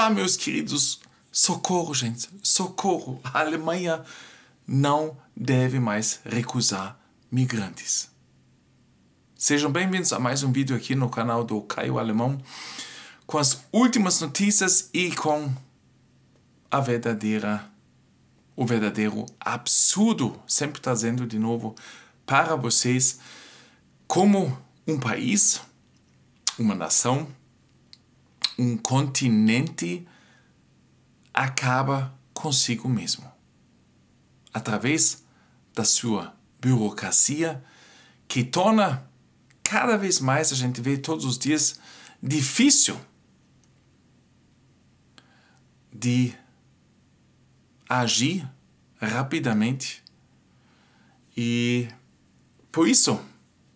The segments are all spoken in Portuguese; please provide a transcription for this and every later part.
Olá, meus queridos, socorro, gente, socorro. A Alemanha não deve mais recusar migrantes. Sejam bem-vindos a mais um vídeo aqui no canal do Caio Alemão com as últimas notícias e com a verdadeira o verdadeiro absurdo, sempre trazendo de novo para vocês como um país, uma nação um continente acaba consigo mesmo, através da sua burocracia, que torna cada vez mais, a gente vê todos os dias, difícil de agir rapidamente. E por isso,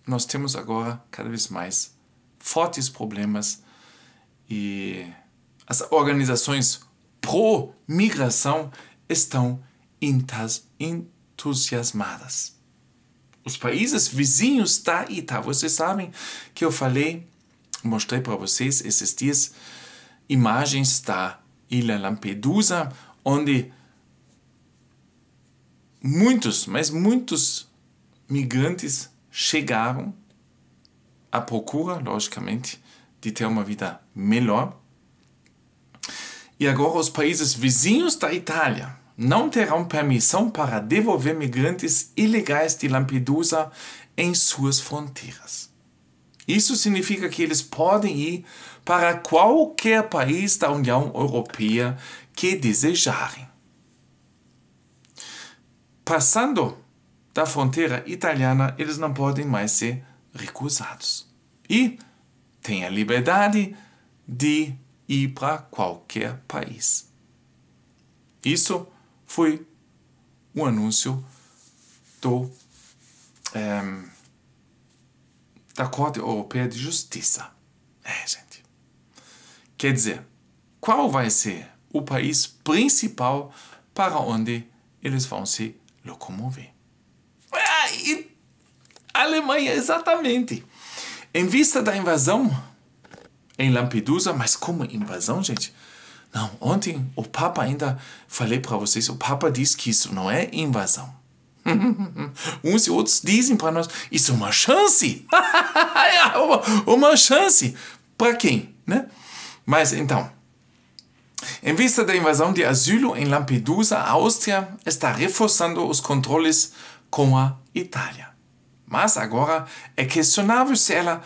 nós temos agora cada vez mais fortes problemas e as organizações pró-migração estão entusiasmadas. Os países vizinhos da tá Ita, tá. vocês sabem que eu falei, mostrei para vocês esses dias imagens da Ilha Lampedusa, onde muitos, mas muitos migrantes chegaram à procura, logicamente, de ter uma vida melhor. E agora os países vizinhos da er Itália não terão permissão para devolver migrantes ilegais de Lampedusa em suas fronteiras. Isso significa que eles podem ir para qualquer país da União Europeia que desejarem. Passando da fronteira italiana, eles não podem mais ser recusados. E tem a liberdade de ir para qualquer país. Isso foi o anúncio do ehm, da Corte Europeia de Justiça. É, gente. Quer dizer, qual vai ser o país principal para onde eles vão se locomover? Ah, Alemanha, exatamente. Em vista da invasão em Lampedusa, mas como invasão, gente? Não, ontem o Papa ainda falei para vocês, o Papa diz que isso não é invasão. Uns e outros dizem para nós, isso é uma chance. uma, uma chance para quem, né? Mas então, em vista da invasão de asilo em Lampedusa, a Áustria está reforçando os controles com a Itália. Mas agora é questionável se ela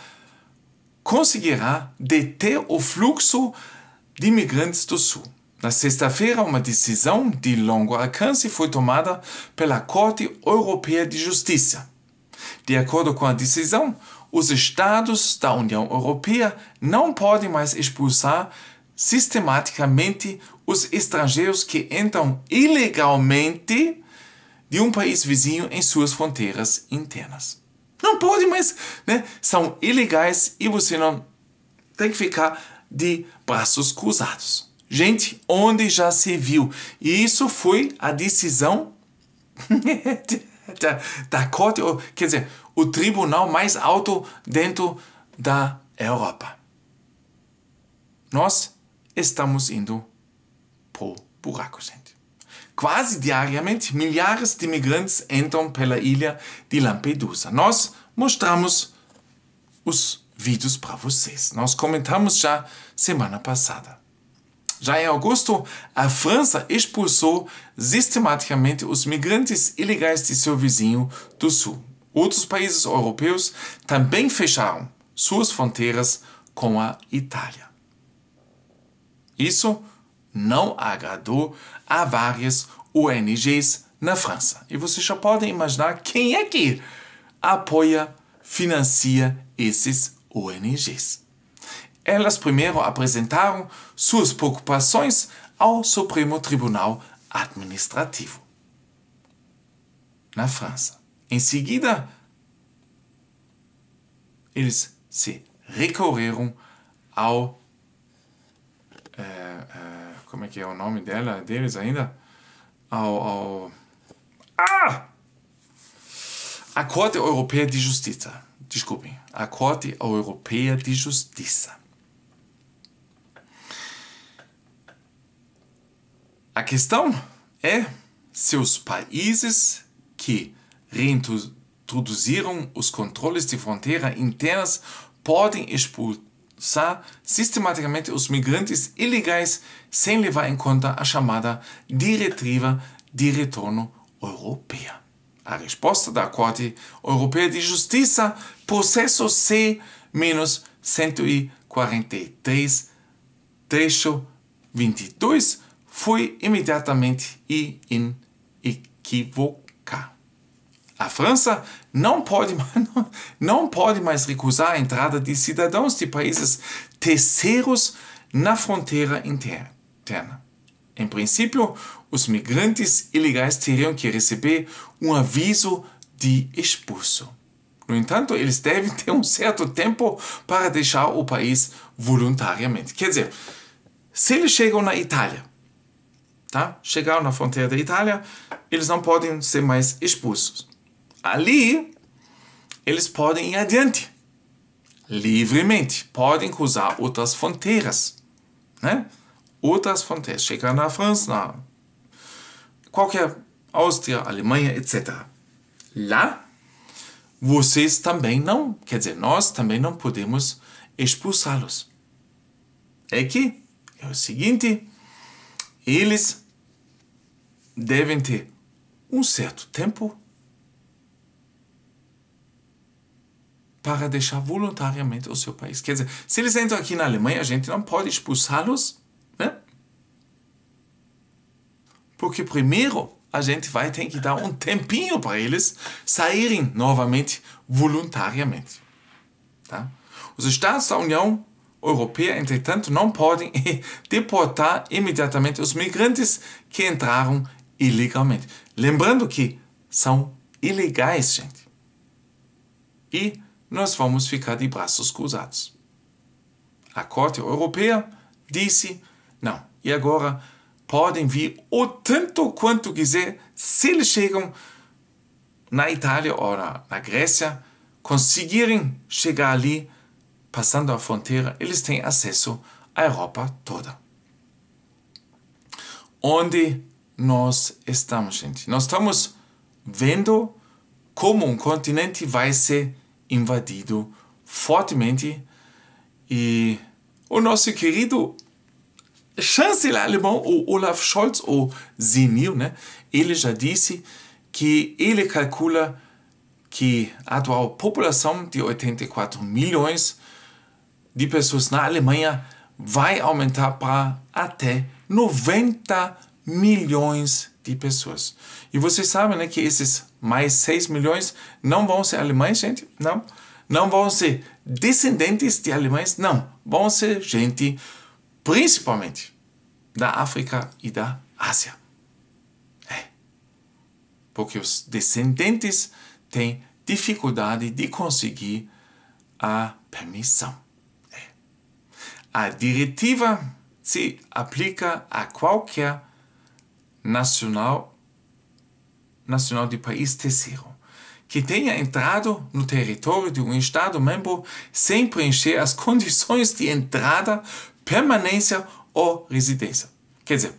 conseguirá deter o fluxo de imigrantes do Sul. Na sexta-feira, uma decisão de longo alcance foi tomada pela Corte Europeia de Justiça. De acordo com a decisão, os Estados da União Europeia não podem mais expulsar sistematicamente os estrangeiros que entram ilegalmente de um país vizinho em suas fronteiras internas. Não pode, mas né, são ilegais e você não tem que ficar de braços cruzados. Gente, onde já se viu? E isso foi a decisão da, da corte, quer dizer, o tribunal mais alto dentro da Europa. Nós estamos indo pro buraco, gente. Quase diariamente, milhares de imigrantes entram pela ilha de Lampedusa. Nós mostramos os vídeos para vocês. Nós comentamos já semana passada. Já em agosto, a França expulsou sistematicamente os migrantes ilegais de seu vizinho do sul. Outros países europeus também fecharam suas fronteiras com a Itália. Isso não agradou a várias ONGs na França. E vocês já podem imaginar quem é que apoia, financia esses ONGs. Elas primeiro apresentaram suas preocupações ao Supremo Tribunal Administrativo na França. Em seguida, eles se recorreram ao uh, uh, como é que é o nome dela, deles ainda? Ao. ao... Ah! A Corte Europeia de Justiça. Desculpem. A Corte Europeia de Justiça. A questão é se os países que reintroduziram os controles de fronteira internas podem expulsar sistematicamente os migrantes ilegais sem levar em conta a chamada diretiva de retorno europeia. A resposta da Corte Europeia de Justiça, processo C-143, trecho 22, foi imediatamente e inequívoca. A França não pode, não pode mais recusar a entrada de cidadãos de países terceiros na fronteira interna. Em princípio, os migrantes ilegais teriam que receber um aviso de expulso. No entanto, eles devem ter um certo tempo para deixar o país voluntariamente. Quer dizer, se eles chegam na Itália, tá? chegaram na fronteira da Itália, eles não podem ser mais expulsos. Ali, eles podem ir adiante, livremente, podem cruzar outras fronteiras, né? Outras fronteiras, chegar na França, na qualquer Áustria, Alemanha, etc. Lá, vocês também não, quer dizer, nós também não podemos expulsá-los. É que é o seguinte, eles devem ter um certo tempo para deixar voluntariamente o seu país. Quer dizer, se eles entram aqui na Alemanha, a gente não pode expulsá-los, né? Porque primeiro a gente vai ter que dar um tempinho para eles saírem novamente voluntariamente. Tá? Os Estados da União Europeia, entretanto, não podem deportar imediatamente os migrantes que entraram ilegalmente. Lembrando que são ilegais, gente. E nós vamos ficar de braços cruzados. A Corte Europeia disse: não, e agora podem vir o tanto quanto quiser, se eles chegam na Itália ou na, na Grécia, conseguirem chegar ali, passando a fronteira, eles têm acesso à Europa toda. Onde nós estamos, gente? Nós estamos vendo como um continente vai se invadido fortemente e o nosso querido chanceler alemão, o Olaf Scholz, o zinil né? Ele já disse que ele calcula que a atual população de 84 milhões de pessoas na Alemanha vai aumentar para até 90 milhões de pessoas. E vocês sabem né, que esses mais 6 milhões não vão ser alemães, gente? Não. Não vão ser descendentes de alemães? Não. Vão ser gente principalmente da África e da Ásia. É. Porque os descendentes têm dificuldade de conseguir a permissão. É. A diretiva se aplica a qualquer nacional, nacional do país terceiro, que tenha entrado no território de um Estado membro sem preencher as condições de entrada, permanência ou residência. Quer dizer,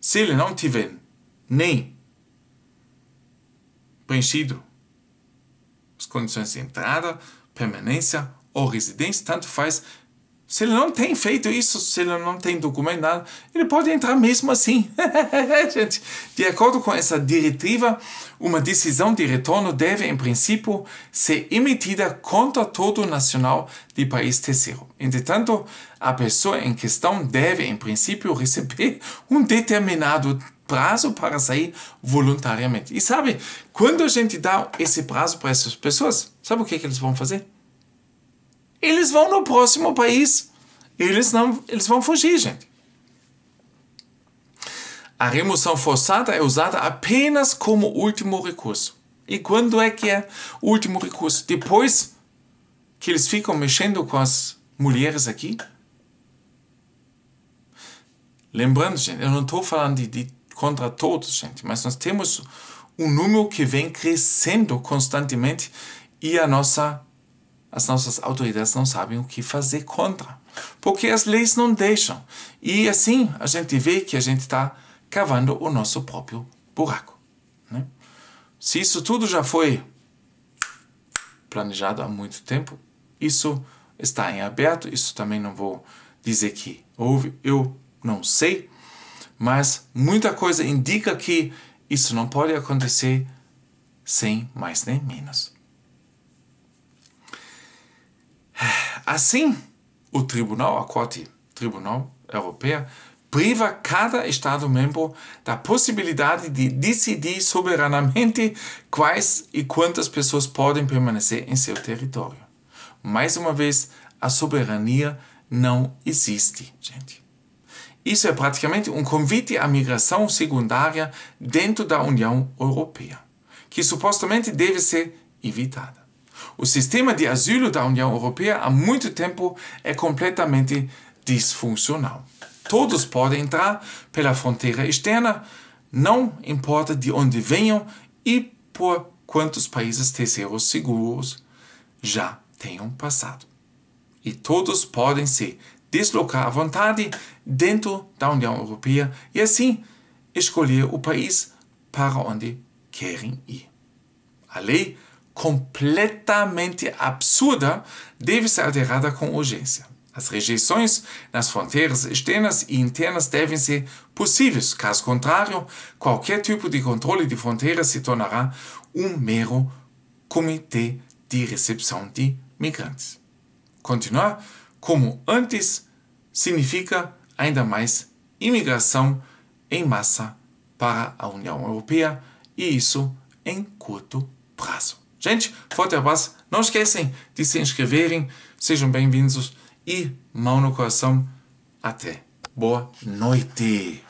se ele não tiver nem preenchido as condições de entrada, permanência ou residência, tanto faz se ele não tem feito isso, se ele não tem documentado, ele pode entrar mesmo assim. Gente, de acordo com essa diretiva, uma decisão de retorno deve, em princípio, ser emitida contra todo nacional de país terceiro. Entretanto, a pessoa em questão deve, em princípio, receber um determinado prazo para sair voluntariamente. E sabe, quando a gente dá esse prazo para essas pessoas, sabe o que, é que eles vão fazer? eles vão no próximo país. Eles não, eles vão fugir, gente. A remoção forçada é usada apenas como último recurso. E quando é que é o último recurso? Depois que eles ficam mexendo com as mulheres aqui? Lembrando, gente, eu não estou falando de, de contra todos, gente, mas nós temos um número que vem crescendo constantemente e a nossa as nossas autoridades não sabem o que fazer contra, porque as leis não deixam. E assim a gente vê que a gente está cavando o nosso próprio buraco. Né? Se isso tudo já foi planejado há muito tempo, isso está em aberto, isso também não vou dizer que houve, eu não sei, mas muita coisa indica que isso não pode acontecer sem mais nem menos. Assim, o Tribunal, a Corte Tribunal Europeia, priva cada Estado-membro da possibilidade de decidir soberanamente quais e quantas pessoas podem permanecer em seu território. Mais uma vez, a soberania não existe, gente. Isso é praticamente um convite à migração secundária dentro da União Europeia, que supostamente deve ser evitada. O sistema de asilo da União Europeia há muito tempo é completamente disfuncional. Todos podem entrar pela fronteira externa, não importa de onde venham e por quantos países terceiros seguros já tenham passado. E todos podem se deslocar à vontade dentro da União Europeia e assim escolher o país para onde querem ir. A lei completamente absurda deve ser alterada com urgência. As rejeições nas fronteiras externas e internas devem ser possíveis, caso contrário, qualquer tipo de controle de fronteiras se tornará um mero comitê de recepção de migrantes. Continuar como antes significa ainda mais imigração em massa para a União Europeia e isso em curto prazo. Gente, forte abraço. Não esquecem de se inscreverem. Sejam bem-vindos e mão no coração. Até. Boa noite.